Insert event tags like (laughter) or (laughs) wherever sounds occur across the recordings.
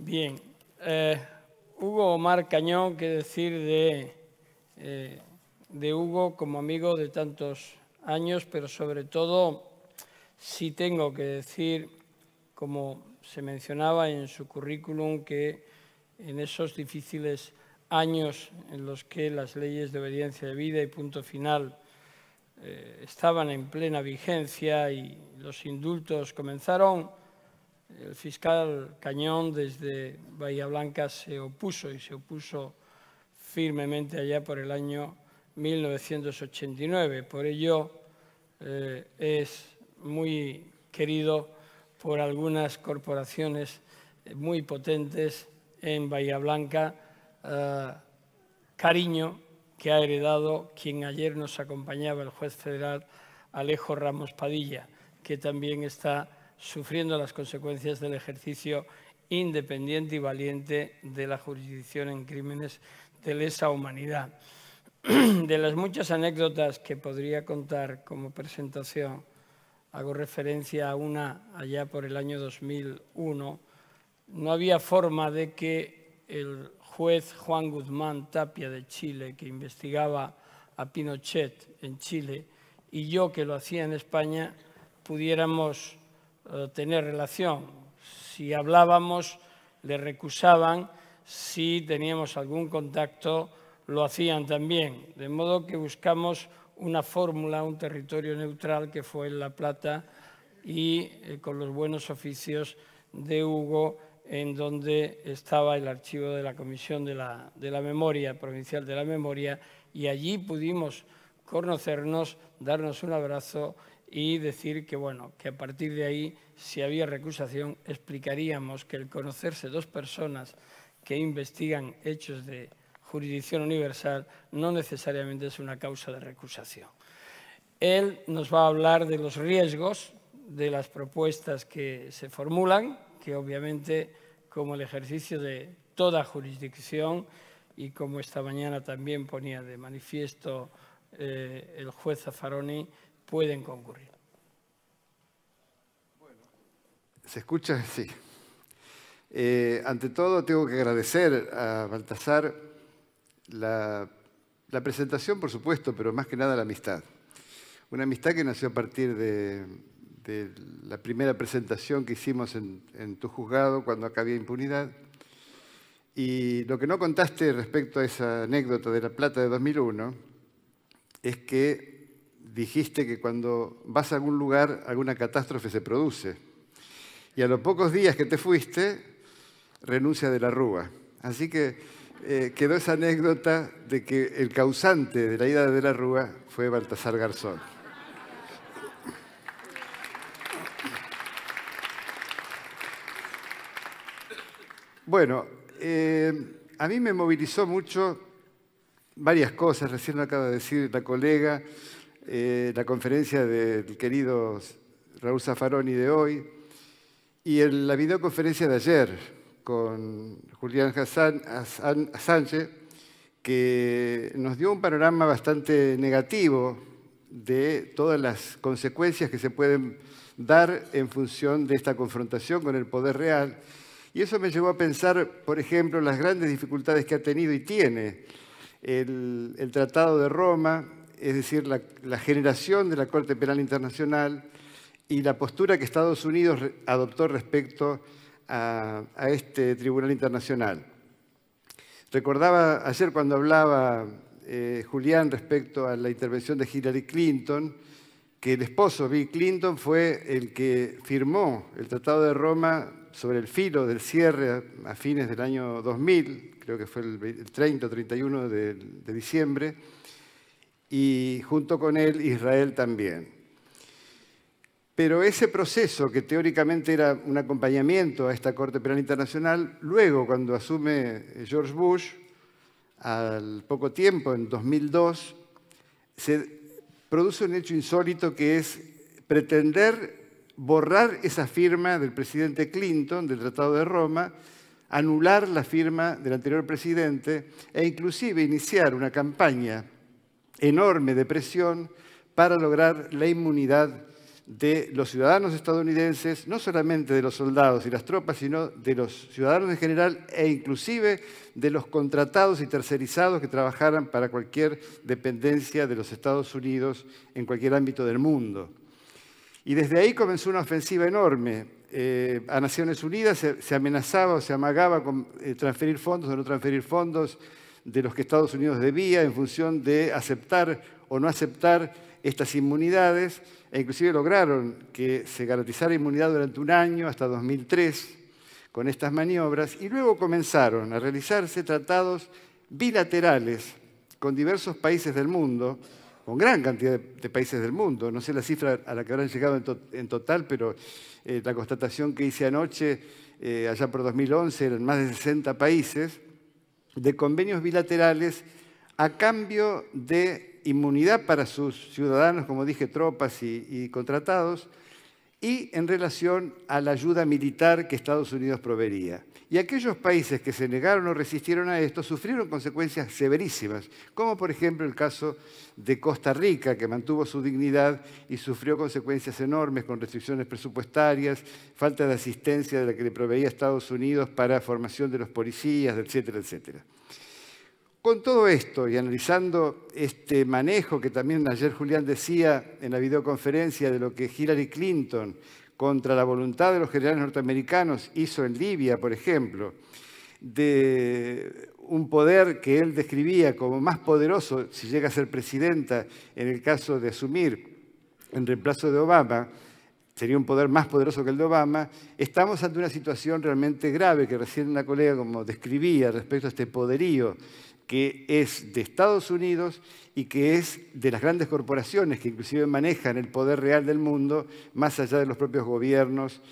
Bien, eh, Hugo Omar Cañón, qué decir eh, de, Hugo como amigo de tantos años, pero sobre todo, sí tengo que decir, como se mencionaba en su currículum, que en esos difíciles años en los que las leyes de obediencia de vida y punto final eh, estaban en plena vigencia y los indultos comenzaron el fiscal Cañón desde Bahía Blanca se opuso y se opuso firmemente allá por el año 1989. Por ello eh, es muy querido por algunas corporaciones muy potentes en Bahía Blanca, eh, cariño que ha heredado quien ayer nos acompañaba, el juez federal Alejo Ramos Padilla, que también está sufriendo las consecuencias del ejercicio independiente y valiente de la jurisdicción en crímenes de lesa humanidad. (clears throat) De las muchas anécdotas que podría contar como presentación, hago referencia a una allá por el año 2001, no había forma de que el juez Juan Guzmán Tapia de Chile, que investigaba a Pinochet en Chile, y yo que lo hacía en España, pudiéramos eh, tener relación. Si hablábamos, le recusaban, si teníamos algún contacto, lo hacían también. De modo que buscamos una fórmula, un territorio neutral que fue en La Plata y eh, con los buenos oficios de Hugo, en donde estaba el archivo de la Comisión de la, de la Memoria, Provincial de la Memoria, y allí pudimos conocernos, darnos un abrazo y decir que, bueno, que a partir de ahí, si había recusación, explicaríamos que el conocerse dos personas que investigan hechos de jurisdicción universal no necesariamente es una causa de recusación. Él nos va a hablar de los riesgos de las propuestas que se formulan, que obviamente como el ejercicio de toda jurisdicción y como esta mañana también ponía de manifiesto eh, el juez Zaffaroni, pueden concurrir. ¿Se escucha? (laughs) Sí. Eh, ante todo, tengo que agradecer a Baltasar la, presentación, por supuesto, pero más que nada la amistad. Una amistad que nació a partir de, la primera presentación que hicimos en, en, tu juzgado, cuando acá había impunidad. Y lo que no contaste respecto a esa anécdota de La Plata de 2001 es que dijiste que cuando vas a algún lugar, alguna catástrofe se produce. Y a los pocos días que te fuiste, renuncia de la Rúa. Así que eh, quedó esa anécdota de que el causante de la ida de la Rúa fue Baltasar Garzón. Bueno, eh, a mí me movilizó mucho varias cosas, recién lo acaba de decir la colega, eh, la conferencia del querido Raúl Zaffaroni de hoy y en la videoconferencia de ayer con Julián Assange, Sánchez, que nos dio un panorama bastante negativo de todas las consecuencias que se pueden dar en función de esta confrontación con el poder real. Y eso me llevó a pensar, por ejemplo, las grandes dificultades que ha tenido y tiene el Tratado de Roma es decir, la, generación de la Corte Penal Internacional y la postura que Estados Unidos adoptó respecto a, este Tribunal Internacional. Recordaba ayer cuando hablaba eh, Julián respecto a la intervención de Hillary Clinton, que el esposo Bill Clinton fue el que firmó el Tratado de Roma sobre el filo del cierre a fines del año 2000, creo que fue el 30 o 31 de diciembre, y junto con él Israel también. Pero ese proceso, que teóricamente era un acompañamiento a esta Corte Penal Internacional, luego cuando asume George Bush, al poco tiempo, en 2002, se produce un hecho insólito que es pretender borrar esa firma del presidente Clinton del Tratado de Roma, anular la firma del anterior presidente e inclusive iniciar una campaña enorme depresión para lograr la inmunidad de los ciudadanos estadounidenses, no solamente de los soldados y las tropas, sino de los ciudadanos en general e inclusive de los contratados y tercerizados que trabajaran para cualquier dependencia de los Estados Unidos en cualquier ámbito del mundo. Y desde ahí comenzó una ofensiva enorme. Eh, a Naciones Unidas se, amenazaba o se amagaba con eh, transferir fondos o no transferir fondos de los que Estados Unidos debía en función de aceptar o no aceptar estas inmunidades, e inclusive lograron que se garantizara inmunidad durante un año, hasta 2003, con estas maniobras, y luego comenzaron a realizarse tratados bilaterales con diversos países del mundo, con gran cantidad de, países del mundo. No sé la cifra a la que habrán llegado en, total, pero eh, la constatación que hice anoche, eh, allá por 2011, eran más de 60 países, de convenios bilaterales a cambio de inmunidad para sus ciudadanos, como dije, tropas y, contratados, y en relación a la ayuda militar que Estados Unidos proveería. Y aquellos países que se negaron o resistieron a esto sufrieron consecuencias severísimas, como por ejemplo el caso de Costa Rica, que mantuvo su dignidad y sufrió consecuencias enormes con restricciones presupuestarias, falta de asistencia de la que le proveía Estados Unidos para formación de los policías, etcétera, etcétera. Con todo esto y analizando este manejo que también ayer Julián decía en la videoconferencia de lo que Hillary Clinton contra la voluntad de los generales norteamericanos hizo en Libia, por ejemplo, de un poder que él describía como más poderoso si llega a ser presidenta en el caso de asumir en reemplazo de Obama, sería un poder más poderoso que el de Obama, estamos ante una situación realmente grave que recién una colega como describía respecto a este poderío que es de Estados Unidos y que es de las grandes corporaciones que inclusive manejan el poder real del mundo, más allá de los propios gobiernos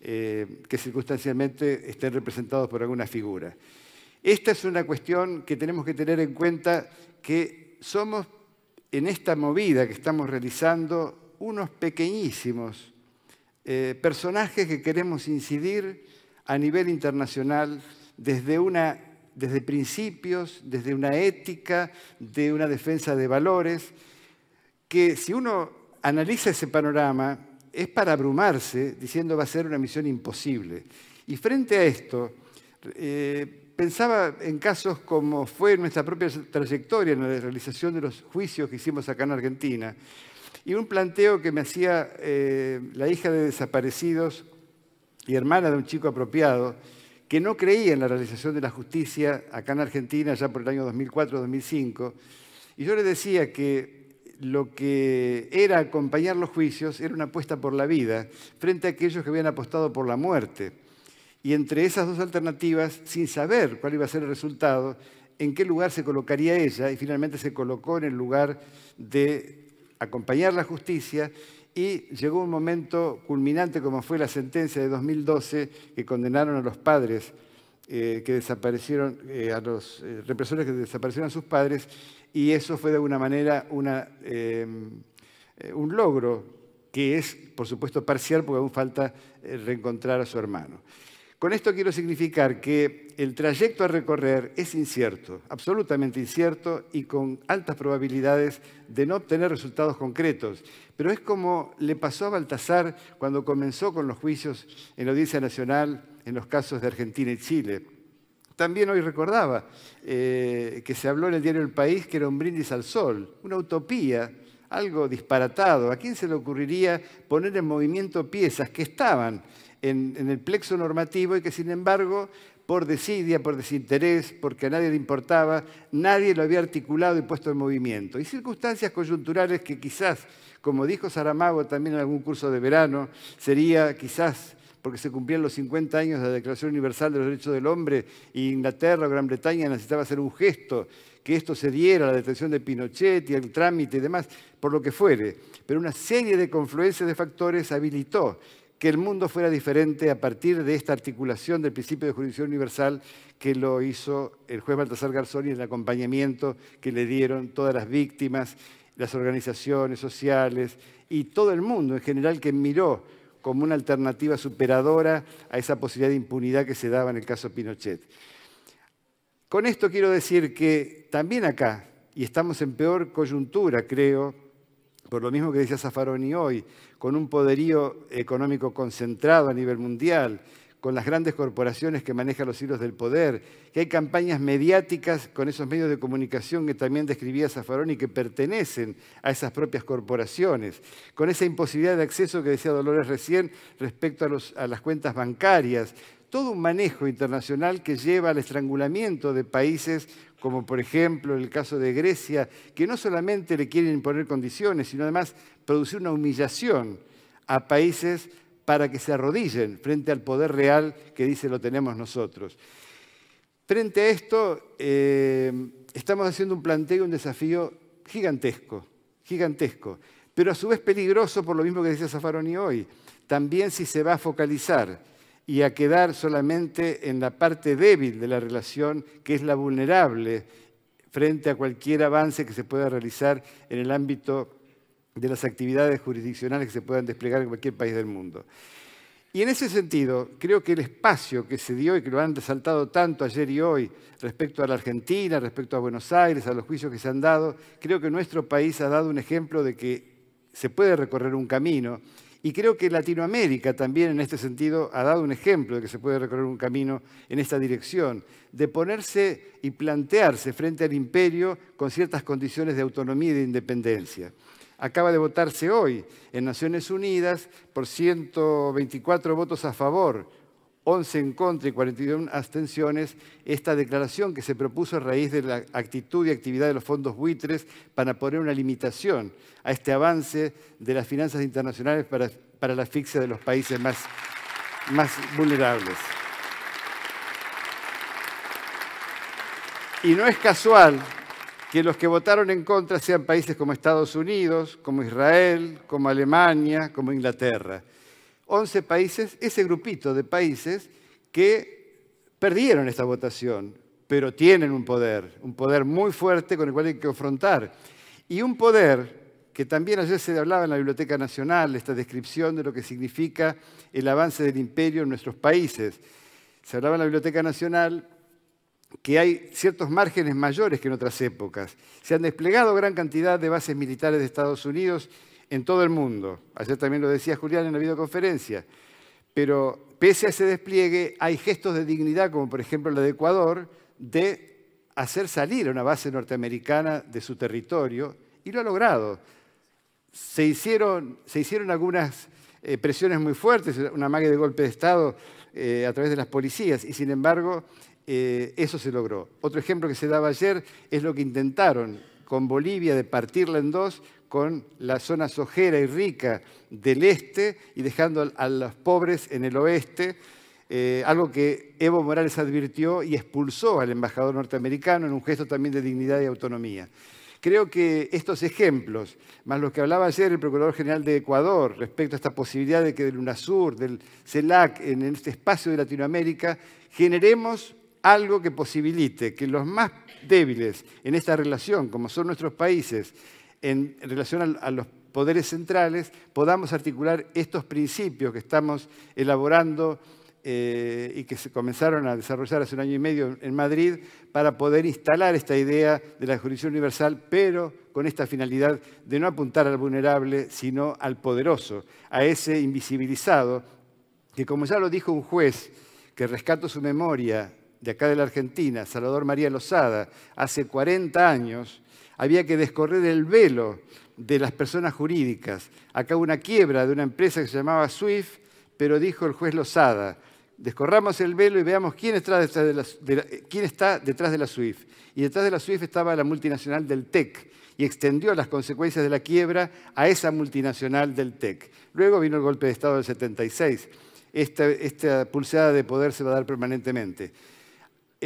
eh, que circunstancialmente estén representados por alguna figura. Esta es una cuestión que tenemos que tener en cuenta que somos en esta movida que estamos realizando unos pequeñísimos eh, personajes que queremos incidir a nivel internacional desde una desde principios, desde una ética, de una defensa de valores, que si uno analiza ese panorama es para abrumarse diciendo va a ser una misión imposible. Y frente a esto, eh, pensaba en casos como fue nuestra propia trayectoria en la realización de los juicios que hicimos acá en Argentina, y un planteo que me hacía eh, la hija de desaparecidos y hermana de un chico apropiado, que no creía en la realización de la justicia acá en Argentina, ya por el año 2004-2005, y yo le decía que lo que era acompañar los juicios era una apuesta por la vida frente a aquellos que habían apostado por la muerte. Y entre esas dos alternativas, sin saber cuál iba a ser el resultado, en qué lugar se colocaría ella, y finalmente se colocó en el lugar de acompañar la justicia y llegó un momento culminante como fue la sentencia de 2012 que condenaron a los padres eh, que desaparecieron, eh, a los eh, represores que desaparecieron a sus padres y eso fue de alguna manera un logro que es, por supuesto, parcial porque aún falta reencontrar a su hermano. Con esto quiero significar que el trayecto a recorrer es incierto, absolutamente incierto y con altas probabilidades de no obtener resultados concretos. Pero es como le pasó a Baltasar cuando comenzó con los juicios en la Audiencia Nacional en los casos de Argentina y Chile. También hoy recordaba eh, que se habló en el diario El País que era un brindis al sol, una utopía, algo disparatado. ¿A quién se le ocurriría poner en movimiento piezas que estaban en, el plexo normativo y que sin embargo por desidia, por desinterés, porque a nadie le importaba, nadie lo había articulado y puesto en movimiento. Y circunstancias coyunturales que quizás, como dijo Saramago también en algún curso de verano, sería quizás porque se cumplían los 50 años de la Declaración Universal de los Derechos del Hombre y Inglaterra o Gran Bretaña necesitaba hacer un gesto, que esto se diera, la detención de Pinochet y el trámite y demás, por lo que fuere. Pero una serie de confluencias de factores habilitó que el mundo fuera diferente a partir de esta articulación del principio de jurisdicción universal que lo hizo el juez Baltasar Garzón y el acompañamiento que le dieron todas las víctimas, las organizaciones sociales y todo el mundo en general que miró como una alternativa superadora a esa posibilidad de impunidad que se daba en el caso Pinochet. Con esto quiero decir que también acá, y estamos en peor coyuntura, creo, por lo mismo que decía Zaffaroni hoy, con un poderío económico concentrado a nivel mundial, con las grandes corporaciones que manejan los hilos del poder, que hay campañas mediáticas con esos medios de comunicación que también describía Zaffaroni que pertenecen a esas propias corporaciones, con esa imposibilidad de acceso que decía Dolores recién respecto a, a las cuentas bancarias, todo un manejo internacional que lleva al estrangulamiento de países como por ejemplo el caso de Grecia, que no solamente le quieren imponer condiciones, sino además producir una humillación a países para que se arrodillen frente al poder real que dice lo tenemos nosotros. Frente a esto, eh, estamos haciendo un planteo, un desafío gigantesco, gigantesco, pero a su vez peligroso por lo mismo que decía Zafaroni hoy, también si se va a focalizar y a quedar solamente en la parte débil de la relación, que es la vulnerable frente a cualquier avance que se pueda realizar en el ámbito de las actividades jurisdiccionales que se puedan desplegar en cualquier país del mundo. Y en ese sentido, creo que el espacio que se dio y que lo han resaltado tanto ayer y hoy respecto a la Argentina, respecto a Buenos Aires, a los juicios que se han dado, creo que nuestro país ha dado un ejemplo de que se puede recorrer un camino y creo que Latinoamérica también en este sentido ha dado un ejemplo de que se puede recorrer un camino en esta dirección, de ponerse y plantearse frente al imperio con ciertas condiciones de autonomía y de independencia. Acaba de votarse hoy en Naciones Unidas por 124 votos a favor, 11 en contra y 41 abstenciones, esta declaración que se propuso a raíz de la actitud y actividad de los fondos buitres para poner una limitación a este avance de las finanzas internacionales para, la asfixia de los países más vulnerables. Y no es casual que los que votaron en contra sean países como Estados Unidos, como Israel, como Alemania, como Inglaterra. 11 países, ese grupito de países que perdieron esta votación, pero tienen un poder, un poder muy fuerte con el cual hay que confrontar. Y un poder que también ayer se hablaba en la Biblioteca Nacional, esta descripción de lo que significa el avance del imperio en nuestros países. Se hablaba en la Biblioteca Nacional que hay ciertos márgenes mayores que en otras épocas. Se han desplegado gran cantidad de bases militares de Estados Unidos en todo el mundo. Ayer también lo decía Julián en la videoconferencia. Pero pese a ese despliegue, hay gestos de dignidad, como por ejemplo el de Ecuador, de hacer salir a una base norteamericana de su territorio, y lo ha logrado. Se hicieron, se hicieron algunas eh, presiones muy fuertes, una magia de golpe de Estado eh, a través de las policías, y sin embargo, eh, eso se logró. Otro ejemplo que se daba ayer es lo que intentaron con Bolivia, de partirla en dos, con la zona sojera y rica del este y dejando a los pobres en el oeste, eh, algo que Evo Morales advirtió y expulsó al embajador norteamericano en un gesto también de dignidad y autonomía. Creo que estos ejemplos, más lo que hablaba ayer el Procurador General de Ecuador respecto a esta posibilidad de que del UNASUR, del CELAC, en este espacio de Latinoamérica, generemos algo que posibilite que los más débiles en esta relación, como son nuestros países, en relación a, los poderes centrales, podamos articular estos principios que estamos elaborando eh, y que se comenzaron a desarrollar hace un año y medio en Madrid para poder instalar esta idea de la jurisdicción universal, pero con esta finalidad de no apuntar al vulnerable, sino al poderoso, a ese invisibilizado, que como ya lo dijo un juez, que rescato su memoria de acá de la Argentina, Salvador María Lozada, hace 40 años, había que descorrer el velo de las personas jurídicas. Acá una quiebra de una empresa que se llamaba SWIFT, pero dijo el juez Lozada, descorramos el velo y veamos quién está detrás de la, quién está detrás de la SWIFT. Y detrás de la SWIFT estaba la multinacional del TEC y extendió las consecuencias de la quiebra a esa multinacional del TEC. Luego vino el golpe de Estado del 76. Esta, esta de poder se va a dar permanentemente.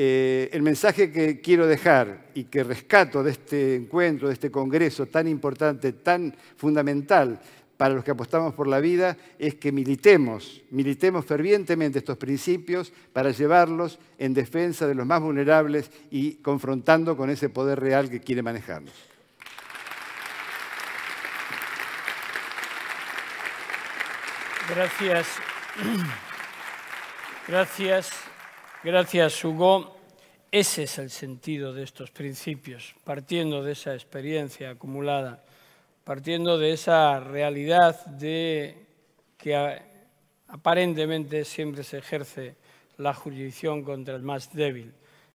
Eh, el mensaje que quiero dejar y que rescato de este encuentro, de este congreso tan importante, tan fundamental para los que apostamos por la vida, es que militemos, militemos fervientemente estos principios para llevarlos en defensa de los más vulnerables y confrontando con ese poder real que quiere manejarnos. Gracias. Gracias. Gracias, Hugo. Ese es el sentido de estos principios, partiendo de esa experiencia acumulada, partiendo de esa realidad de que ah, aparentemente siempre se ejerce la jurisdicción contra el más débil.